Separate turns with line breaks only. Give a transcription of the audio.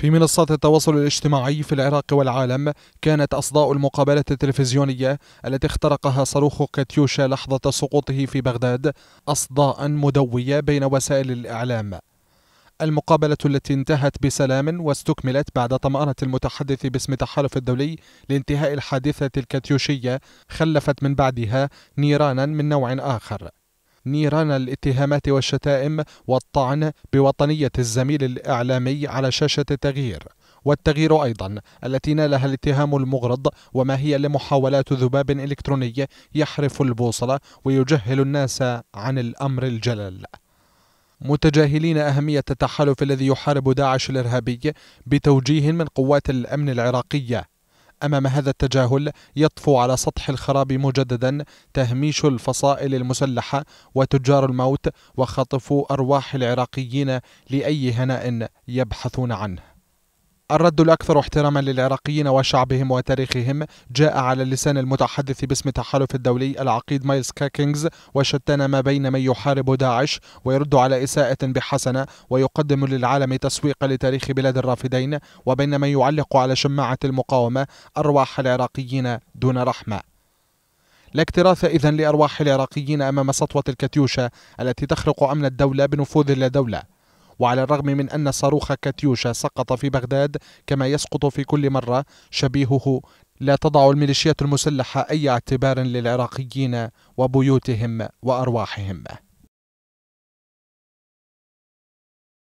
في منصات التواصل الاجتماعي في العراق والعالم كانت أصداء المقابلة التلفزيونية التي اخترقها صاروخ كاتيوشا لحظة سقوطه في بغداد أصداء مدوية بين وسائل الإعلام المقابلة التي انتهت بسلام واستكملت بعد طمأنة المتحدث باسم التحالف الدولي لانتهاء الحادثة الكاتيوشية خلفت من بعدها نيرانا من نوع آخر نيران الاتهامات والشتائم والطعن بوطنية الزميل الإعلامي على شاشة التغيير والتغيير أيضا التي نالها الاتهام المغرض وما هي لمحاولات ذباب إلكتروني يحرف البوصلة ويجهل الناس عن الأمر الجلل متجاهلين أهمية التحالف الذي يحارب داعش الإرهابي بتوجيه من قوات الأمن العراقية أمام هذا التجاهل يطفو على سطح الخراب مجددا تهميش الفصائل المسلحة وتجار الموت وخطف أرواح العراقيين لأي هناء يبحثون عنه الرد الأكثر احتراما للعراقيين وشعبهم وتاريخهم جاء على لسان المتحدث باسم التحالف الدولي العقيد مايلز كاكينجز وشتان ما بين من يحارب داعش ويرد على إساءة بحسنة ويقدم للعالم تسويق لتاريخ بلاد الرافدين وبين من يعلق على شماعة المقاومة أرواح العراقيين دون رحمة لا اكتراث إذن لأرواح العراقيين أمام سطوة الكاتيوشا التي تخرق أمن الدولة بنفوذ لا دولة وعلى الرغم من أن صاروخ كاتيوشا سقط في بغداد كما يسقط في كل مرة شبيهه لا تضع الميليشيات المسلحة أي اعتبار للعراقيين وبيوتهم وأرواحهم